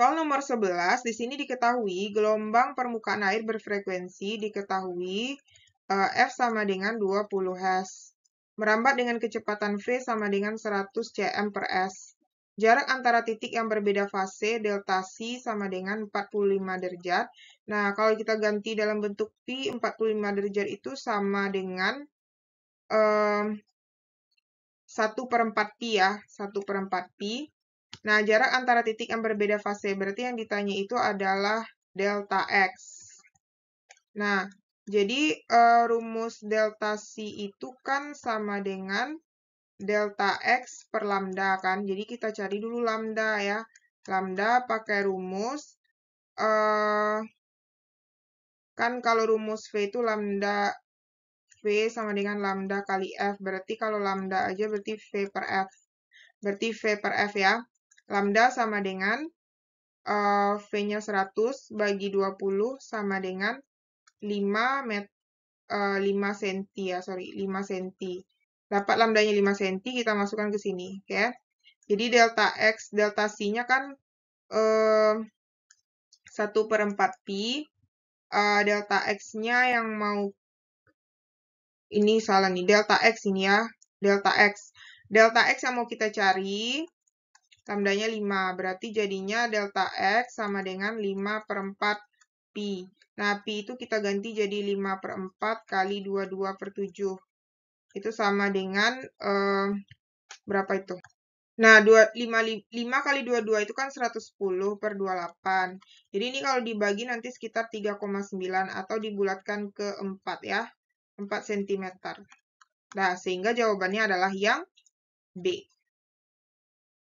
Soal nomor 11, di sini diketahui gelombang permukaan air berfrekuensi diketahui eh, F sama dengan 20 Hz. Merambat dengan kecepatan V sama dengan 100 cm per S. Jarak antara titik yang berbeda fase delta C sama dengan 45 derajat. Nah, kalau kita ganti dalam bentuk P, 45 derajat itu sama dengan eh, um, 1 per 4 Pi ya, 1 per 4 Pi. Nah, jarak antara titik yang berbeda fase, berarti yang ditanya itu adalah delta X. Nah, jadi uh, rumus delta C itu kan sama dengan delta X per lambda kan. Jadi kita cari dulu lambda ya. Lambda pakai rumus. Uh, kan kalau rumus V itu lambda V sama dengan lambda kali F. Berarti kalau lambda aja berarti V per F. Berarti V per F ya. Lambda sama dengan uh, V-nya 100 bagi 20 sama dengan 5 met, uh, 5 cm ya, sorry, 5 cm. Dapat lambdanya 5 cm, kita masukkan ke sini, oke. Okay? Jadi delta X, delta C-nya kan uh, eh, 1 per 4 Pi. Uh, delta X-nya yang mau, ini salah nih, delta X ini ya, delta X. Delta X yang mau kita cari Lambdanya 5, berarti jadinya delta X sama dengan 5 per 4 Pi. Nah, Pi itu kita ganti jadi 5 per 4 kali 22 per 7. Itu sama dengan eh, berapa itu? Nah, 2, 5, 5 kali 22 itu kan 110 per 28. Jadi ini kalau dibagi nanti sekitar 3,9 atau dibulatkan ke 4 ya. 4 cm. Nah, sehingga jawabannya adalah yang B.